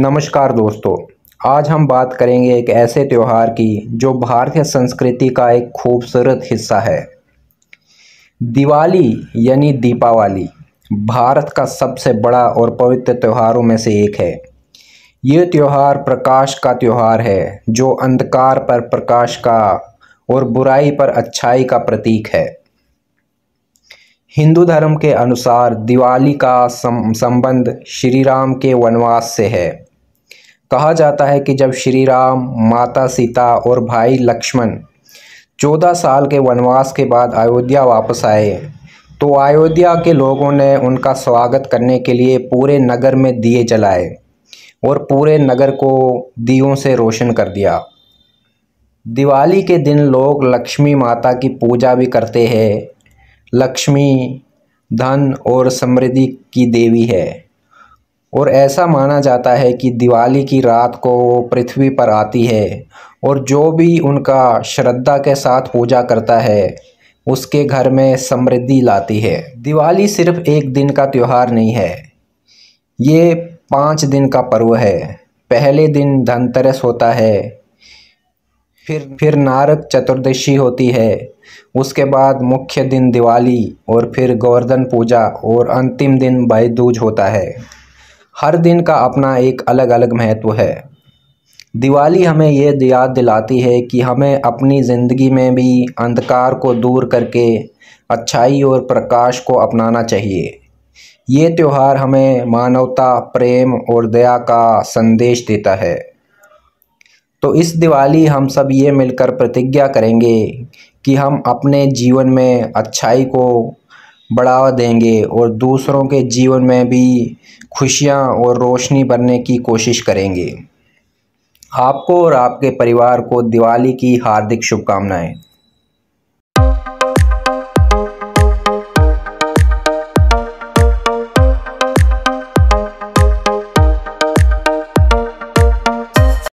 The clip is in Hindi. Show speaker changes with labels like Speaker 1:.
Speaker 1: नमस्कार दोस्तों आज हम बात करेंगे एक ऐसे त्यौहार की जो भारतीय संस्कृति का एक खूबसूरत हिस्सा है दिवाली यानी दीपावली भारत का सबसे बड़ा और पवित्र त्यौहारों में से एक है ये त्यौहार प्रकाश का त्यौहार है जो अंधकार पर प्रकाश का और बुराई पर अच्छाई का प्रतीक है हिंदू धर्म के अनुसार दिवाली का संबंध श्री राम के वनवास से है कहा जाता है कि जब श्री राम माता सीता और भाई लक्ष्मण चौदह साल के वनवास के बाद अयोध्या वापस आए तो अयोध्या के लोगों ने उनका स्वागत करने के लिए पूरे नगर में दिए जलाए और पूरे नगर को दियों से रोशन कर दिया दिवाली के दिन लोग लक्ष्मी माता की पूजा भी करते हैं लक्ष्मी धन और समृद्धि की देवी है और ऐसा माना जाता है कि दिवाली की रात को वो पृथ्वी पर आती है और जो भी उनका श्रद्धा के साथ पूजा करता है उसके घर में समृद्धि लाती है दिवाली सिर्फ एक दिन का त्यौहार नहीं है ये पाँच दिन का पर्व है पहले दिन धनतेरस होता है फिर फिर नारक चतुर्दशी होती है उसके बाद मुख्य दिन दिवाली और फिर गोवर्धन पूजा और अंतिम दिन भाई दूज होता है हर दिन का अपना एक अलग अलग महत्व है दिवाली हमें यह याद दिलाती है कि हमें अपनी ज़िंदगी में भी अंधकार को दूर करके अच्छाई और प्रकाश को अपनाना चाहिए ये त्यौहार हमें मानवता प्रेम और दया का संदेश देता है तो इस दिवाली हम सब ये मिलकर प्रतिज्ञा करेंगे कि हम अपने जीवन में अच्छाई को बढ़ावा देंगे और दूसरों के जीवन में भी खुशियाँ और रोशनी भरने की कोशिश करेंगे आपको और आपके परिवार को दिवाली की हार्दिक शुभकामनाएं